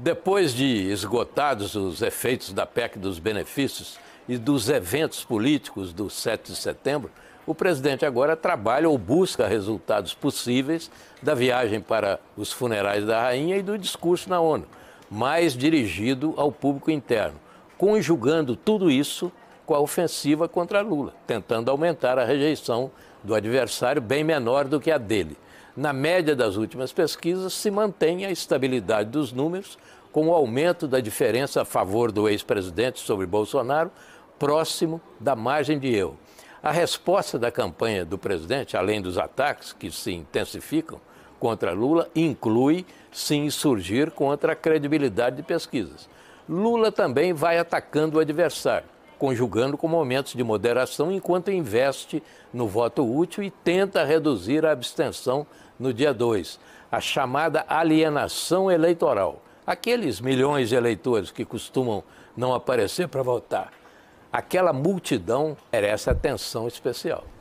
Depois de esgotados os efeitos da PEC dos benefícios e dos eventos políticos do 7 de setembro, o presidente agora trabalha ou busca resultados possíveis da viagem para os funerais da rainha e do discurso na ONU, mais dirigido ao público interno, conjugando tudo isso com a ofensiva contra Lula, tentando aumentar a rejeição do adversário bem menor do que a dele. Na média das últimas pesquisas, se mantém a estabilidade dos números, com o aumento da diferença a favor do ex-presidente sobre Bolsonaro, próximo da margem de erro. A resposta da campanha do presidente, além dos ataques que se intensificam contra Lula, inclui se insurgir contra a credibilidade de pesquisas. Lula também vai atacando o adversário conjugando com momentos de moderação, enquanto investe no voto útil e tenta reduzir a abstenção no dia 2, a chamada alienação eleitoral. Aqueles milhões de eleitores que costumam não aparecer para votar, aquela multidão merece atenção especial.